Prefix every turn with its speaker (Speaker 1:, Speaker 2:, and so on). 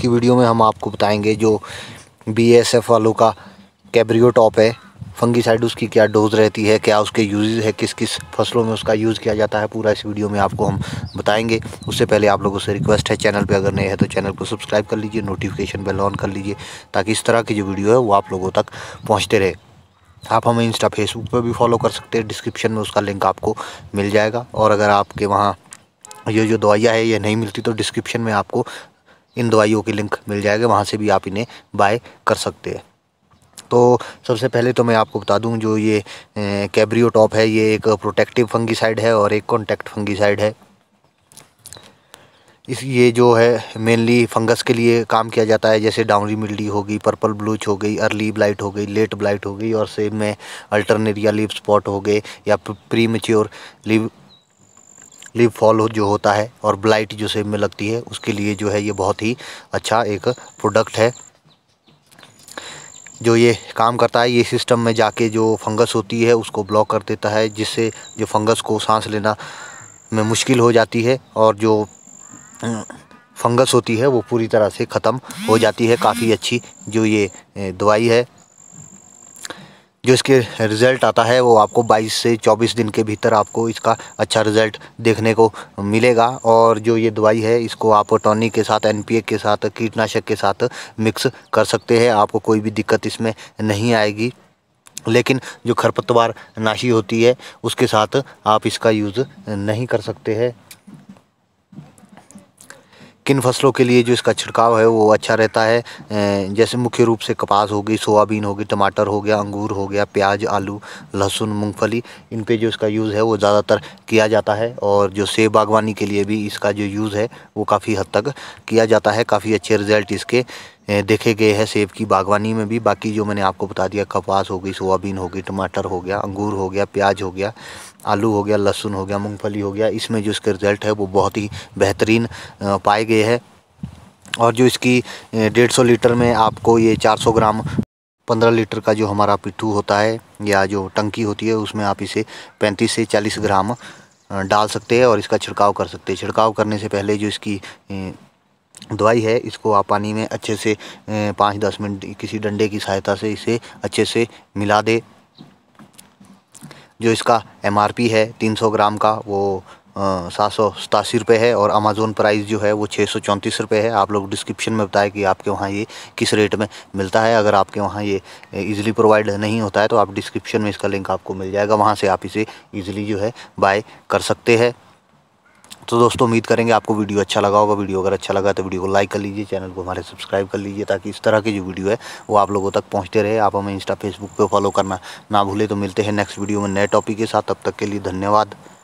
Speaker 1: की वीडियो में हम आपको बताएंगे जो बीएसएफ वालों का कैब्रियो टॉप है फंगीसाइड उसकी क्या डोज रहती है क्या उसके यूजेज है किस किस फसलों में उसका यूज़ किया जाता है पूरा इस वीडियो में आपको हम बताएंगे उससे पहले आप लोगों से रिक्वेस्ट है चैनल पे अगर नए हैं तो चैनल को सब्सक्राइब कर लीजिए नोटिफिकेशन बेल ऑन कर लीजिए ताकि इस तरह की जो वीडियो है वो आप लोगों तक पहुँचते रहे आप हमें इंस्टा फेसबुक पर भी फॉलो कर सकते हैं डिस्क्रिप्शन में उसका लिंक आपको मिल जाएगा और अगर आपके वहाँ ये जो दवाइयाँ है ये नहीं मिलती तो डिस्क्रिप्शन में आपको इन दवाइयों के लिंक मिल जाएगा वहाँ से भी आप इन्हें बाय कर सकते हैं तो सबसे पहले तो मैं आपको बता दूं जो ये कैब्रियो टॉप है ये एक प्रोटेक्टिव फंगीसाइड है और एक कॉन्टैक्ट फंगीसाइड है इस ये जो है मेनली फंगस के लिए काम किया जाता है जैसे डाउनरी मिल्डी हो गई पर्पल ब्लूच हो गई अर्ली ब्लाइट हो गई लेट ब्लाइट हो गई और सेम में अल्टरनेरिया लीव स्पॉट हो गए या premature leaf leaf fall जो होता है और ब्लाइट जो सेब में लगती है उसके लिए जो है ये बहुत ही अच्छा एक प्रोडक्ट है जो ये काम करता है ये सिस्टम में जाके जो फंगस होती है उसको ब्लॉक कर देता है जिससे जो फंगस को सांस लेना में मुश्किल हो जाती है और जो फंगस होती है वो पूरी तरह से ख़त्म हो जाती है काफ़ी अच्छी जो ये दवाई है जो इसके रिज़ल्ट आता है वो आपको 22 से 24 दिन के भीतर आपको इसका अच्छा रिज़ल्ट देखने को मिलेगा और जो ये दवाई है इसको आप टॉनिक के साथ एनपीए के साथ कीटनाशक के साथ मिक्स कर सकते हैं आपको कोई भी दिक्कत इसमें नहीं आएगी लेकिन जो खरपतवार नाशी होती है उसके साथ आप इसका यूज़ नहीं कर सकते हैं किन फसलों के लिए जो इसका छिड़काव है वो अच्छा रहता है जैसे मुख्य रूप से कपास होगी सोयाबीन होगी टमाटर हो गया अंगूर हो गया प्याज आलू लहसुन मूँगफली इन पर जो इसका यूज़ है वो ज़्यादातर किया जाता है और जो सेब बागवानी के लिए भी इसका जो यूज़ है वो काफ़ी हद तक किया जाता है काफ़ी अच्छे रिज़ल्ट इसके देखे गए हैं सेब की बागवानी में भी बाकी जो मैंने आपको बता दिया कपास हो गई सोयाबीन हो गई टमाटर हो गया अंगूर हो गया प्याज हो गया आलू हो गया लहसुन हो गया मूंगफली हो गया इसमें जो इसके रिज़ल्ट है वो बहुत ही बेहतरीन पाए गए हैं और जो इसकी डेढ़ सौ लीटर में आपको ये चार सौ ग्राम पंद्रह लीटर का जो हमारा पिट्ठू होता है या जो टंकी होती है उसमें आप इसे पैंतीस से चालीस ग्राम डाल सकते हैं और इसका छिड़काव कर सकते हैं छिड़काव करने से पहले जो इसकी दवाई है इसको आप पानी में अच्छे से पाँच दस मिनट किसी डंडे की सहायता से इसे अच्छे से मिला दे जो इसका एमआरपी है तीन सौ ग्राम का वो सात सौ सतासी रुपये है और अमेज़ोन प्राइस जो है वो छः सौ चौंतीस रुपये है आप लोग डिस्क्रिप्शन में बताएं कि आपके वहाँ ये किस रेट में मिलता है अगर आपके वहाँ ये इजीली प्रोवाइड नहीं होता है तो आप डिस्क्रिप्शन में इसका लिंक आपको मिल जाएगा वहाँ से आप इसे ईज़िली जो है बाय कर सकते हैं तो दोस्तों उम्मीद करेंगे आपको वीडियो अच्छा लगा होगा वीडियो अगर अच्छा लगा तो वीडियो को लाइक कर लीजिए चैनल को हमारे सब्सक्राइब कर लीजिए ताकि इस तरह की जो वीडियो है वो आप लोगों तक पहुँचते रहे आप हमें इंस्टा फेसबुक पर फॉलो करना ना भूलें तो मिलते हैं नेक्स्ट वीडियो में नए टॉपिक के साथ तब तक के लिए धन्यवाद